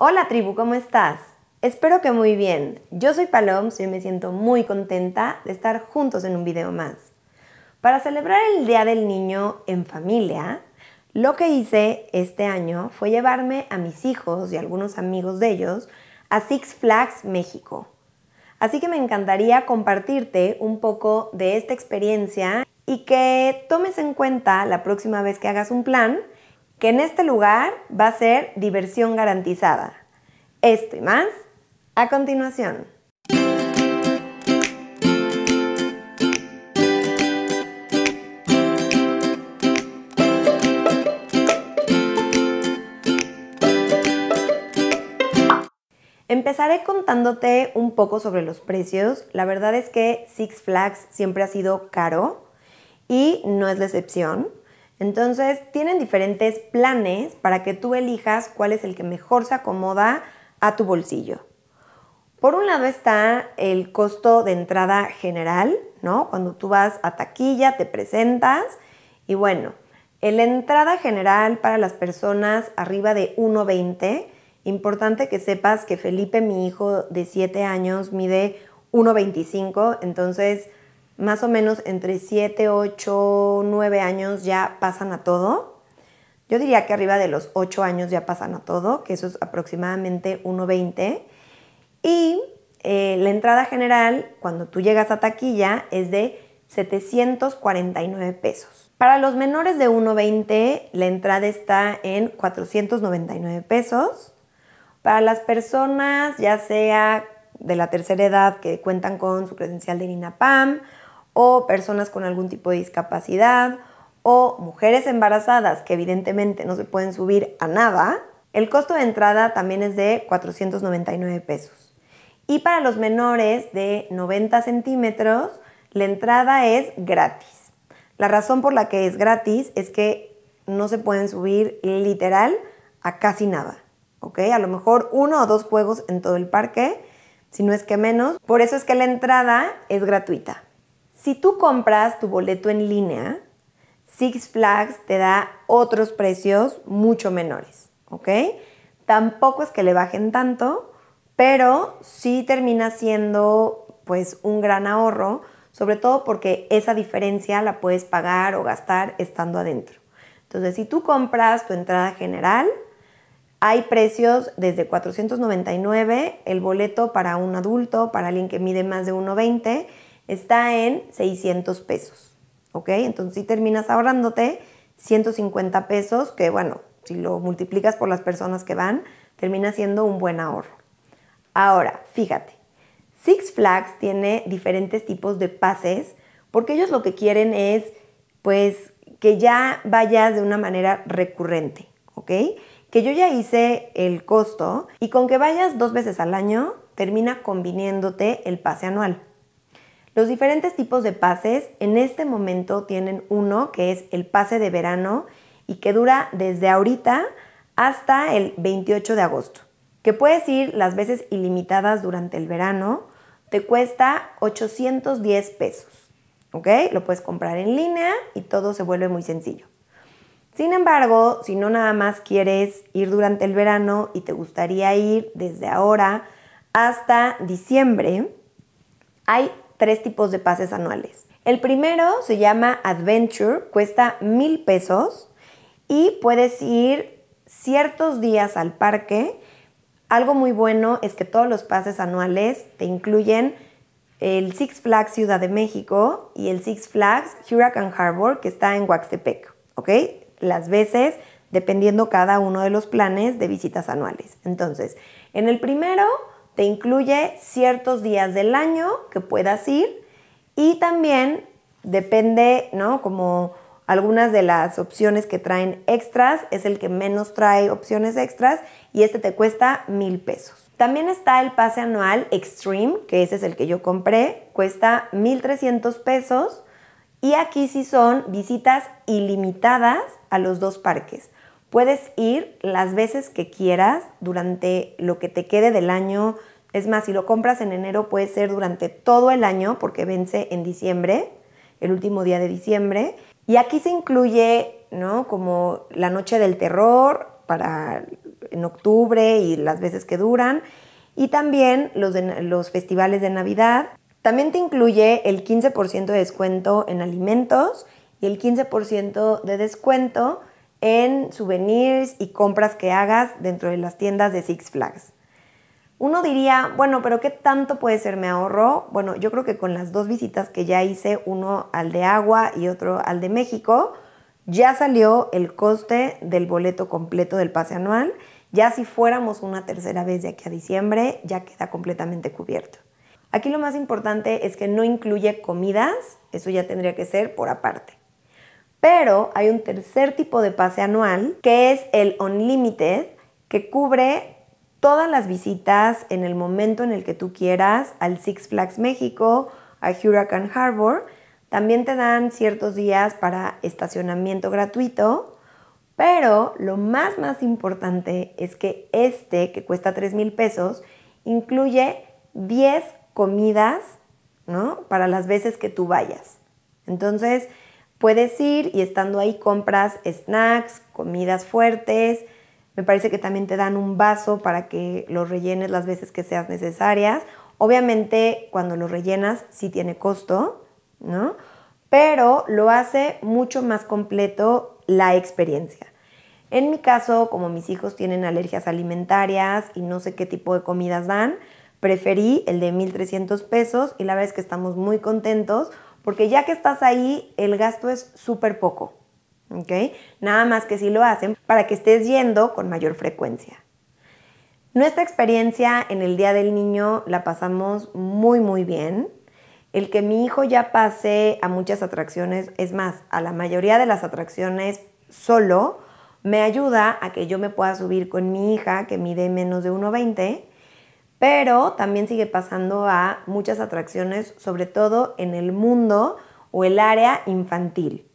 Hola tribu, ¿cómo estás? Espero que muy bien. Yo soy Paloms y me siento muy contenta de estar juntos en un video más. Para celebrar el Día del Niño en familia, lo que hice este año fue llevarme a mis hijos y algunos amigos de ellos a Six Flags México. Así que me encantaría compartirte un poco de esta experiencia y que tomes en cuenta la próxima vez que hagas un plan que en este lugar va a ser diversión garantizada. Esto y más a continuación. Empezaré contándote un poco sobre los precios. La verdad es que Six Flags siempre ha sido caro y no es la excepción. Entonces, tienen diferentes planes para que tú elijas cuál es el que mejor se acomoda a tu bolsillo. Por un lado está el costo de entrada general, ¿no? Cuando tú vas a taquilla, te presentas y bueno, la entrada general para las personas arriba de 1,20, importante que sepas que Felipe, mi hijo de 7 años, mide 1,25, entonces más o menos entre 7, 8, 9 años ya pasan a todo. Yo diría que arriba de los 8 años ya pasan a todo, que eso es aproximadamente 1,20. Y eh, la entrada general, cuando tú llegas a taquilla, es de 749 pesos. Para los menores de 1,20, la entrada está en 499 pesos. Para las personas, ya sea de la tercera edad que cuentan con su credencial de INAPAM o personas con algún tipo de discapacidad o mujeres embarazadas que evidentemente no se pueden subir a nada, el costo de entrada también es de 499 pesos. Y para los menores de 90 centímetros, la entrada es gratis. La razón por la que es gratis es que no se pueden subir literal a casi nada. ¿ok? A lo mejor uno o dos juegos en todo el parque, si no es que menos. Por eso es que la entrada es gratuita. Si tú compras tu boleto en línea, Six Flags te da otros precios mucho menores, ¿ok? Tampoco es que le bajen tanto, pero sí termina siendo pues un gran ahorro, sobre todo porque esa diferencia la puedes pagar o gastar estando adentro. Entonces, si tú compras tu entrada general, hay precios desde 499 el boleto para un adulto, para alguien que mide más de 1,20 está en 600 pesos, ¿ok? Entonces si terminas ahorrándote 150 pesos, que bueno, si lo multiplicas por las personas que van, termina siendo un buen ahorro. Ahora, fíjate, Six Flags tiene diferentes tipos de pases porque ellos lo que quieren es, pues, que ya vayas de una manera recurrente, ¿ok? Que yo ya hice el costo y con que vayas dos veces al año, termina conviniéndote el pase anual. Los diferentes tipos de pases en este momento tienen uno que es el pase de verano y que dura desde ahorita hasta el 28 de agosto, que puedes ir las veces ilimitadas durante el verano, te cuesta 810 pesos, ¿ok? Lo puedes comprar en línea y todo se vuelve muy sencillo. Sin embargo, si no nada más quieres ir durante el verano y te gustaría ir desde ahora hasta diciembre, hay tres tipos de pases anuales. El primero se llama Adventure, cuesta mil pesos y puedes ir ciertos días al parque. Algo muy bueno es que todos los pases anuales te incluyen el Six Flags Ciudad de México y el Six Flags Huracan Harbor que está en Huaxtepec, ¿ok? Las veces dependiendo cada uno de los planes de visitas anuales. Entonces, en el primero te incluye ciertos días del año que puedas ir y también depende, ¿no? Como algunas de las opciones que traen extras, es el que menos trae opciones extras y este te cuesta mil pesos. También está el pase anual Extreme, que ese es el que yo compré, cuesta 1.300 pesos y aquí sí son visitas ilimitadas a los dos parques. Puedes ir las veces que quieras durante lo que te quede del año es más, si lo compras en enero puede ser durante todo el año porque vence en diciembre, el último día de diciembre. Y aquí se incluye, ¿no? Como la noche del terror para en octubre y las veces que duran. Y también los, los festivales de Navidad. También te incluye el 15% de descuento en alimentos y el 15% de descuento en souvenirs y compras que hagas dentro de las tiendas de Six Flags. Uno diría, bueno, pero ¿qué tanto puede ser me ahorro? Bueno, yo creo que con las dos visitas que ya hice, uno al de agua y otro al de México, ya salió el coste del boleto completo del pase anual. Ya si fuéramos una tercera vez de aquí a diciembre, ya queda completamente cubierto. Aquí lo más importante es que no incluye comidas, eso ya tendría que ser por aparte. Pero hay un tercer tipo de pase anual que es el Unlimited, que cubre todas las visitas en el momento en el que tú quieras al Six Flags México, a Hurricane Harbor. También te dan ciertos días para estacionamiento gratuito, pero lo más más importante es que este, que cuesta 3 mil pesos, incluye 10 comidas ¿no? para las veces que tú vayas. Entonces, puedes ir y estando ahí compras snacks, comidas fuertes, me parece que también te dan un vaso para que lo rellenes las veces que seas necesarias. Obviamente, cuando lo rellenas sí tiene costo, ¿no? Pero lo hace mucho más completo la experiencia. En mi caso, como mis hijos tienen alergias alimentarias y no sé qué tipo de comidas dan, preferí el de 1.300 pesos y la verdad es que estamos muy contentos porque ya que estás ahí, el gasto es súper poco. Nada más que si lo hacen para que estés yendo con mayor frecuencia. Nuestra experiencia en el Día del Niño la pasamos muy muy bien. El que mi hijo ya pase a muchas atracciones, es más, a la mayoría de las atracciones solo, me ayuda a que yo me pueda subir con mi hija que mide menos de 1,20, pero también sigue pasando a muchas atracciones, sobre todo en el mundo o el área infantil.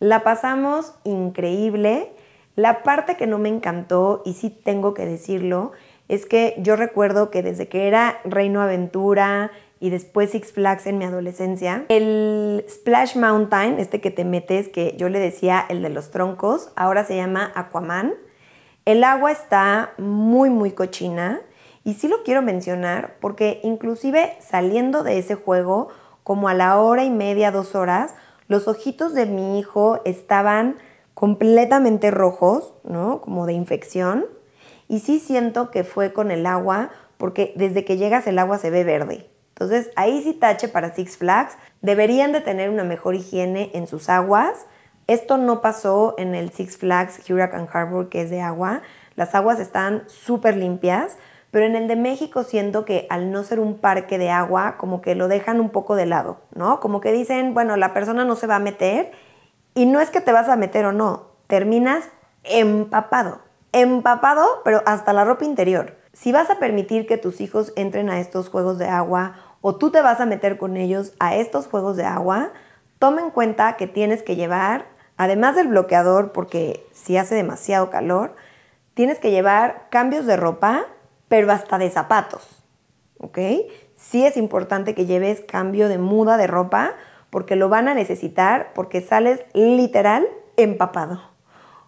La pasamos increíble. La parte que no me encantó, y sí tengo que decirlo, es que yo recuerdo que desde que era Reino Aventura y después Six Flags en mi adolescencia, el Splash Mountain, este que te metes, que yo le decía el de los troncos, ahora se llama Aquaman, el agua está muy, muy cochina. Y sí lo quiero mencionar porque inclusive saliendo de ese juego, como a la hora y media, dos horas, los ojitos de mi hijo estaban completamente rojos, ¿no? Como de infección. Y sí siento que fue con el agua, porque desde que llegas el agua se ve verde. Entonces ahí sí tache para Six Flags. Deberían de tener una mejor higiene en sus aguas. Esto no pasó en el Six Flags Hurricane Harbor, que es de agua. Las aguas están súper limpias pero en el de México siento que al no ser un parque de agua, como que lo dejan un poco de lado, ¿no? Como que dicen, bueno, la persona no se va a meter y no es que te vas a meter o no, terminas empapado, empapado, pero hasta la ropa interior. Si vas a permitir que tus hijos entren a estos juegos de agua o tú te vas a meter con ellos a estos juegos de agua, toma en cuenta que tienes que llevar, además del bloqueador, porque si hace demasiado calor, tienes que llevar cambios de ropa pero hasta de zapatos, ¿ok? Sí es importante que lleves cambio de muda de ropa porque lo van a necesitar porque sales literal empapado.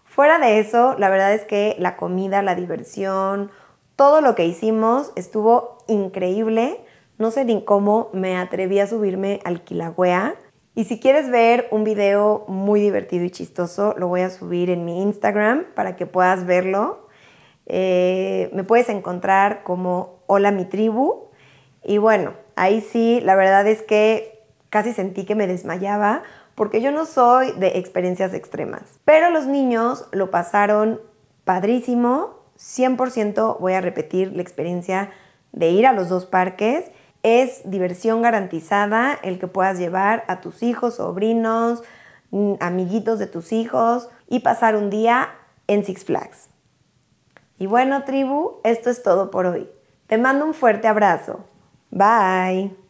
Fuera de eso, la verdad es que la comida, la diversión, todo lo que hicimos estuvo increíble. No sé ni cómo me atreví a subirme al Quilagüea. Y si quieres ver un video muy divertido y chistoso, lo voy a subir en mi Instagram para que puedas verlo. Eh, me puedes encontrar como Hola mi tribu. Y bueno, ahí sí, la verdad es que casi sentí que me desmayaba porque yo no soy de experiencias extremas. Pero los niños lo pasaron padrísimo. 100% voy a repetir la experiencia de ir a los dos parques. Es diversión garantizada el que puedas llevar a tus hijos, sobrinos, mm, amiguitos de tus hijos y pasar un día en Six Flags. Y bueno, tribu, esto es todo por hoy. Te mando un fuerte abrazo. Bye.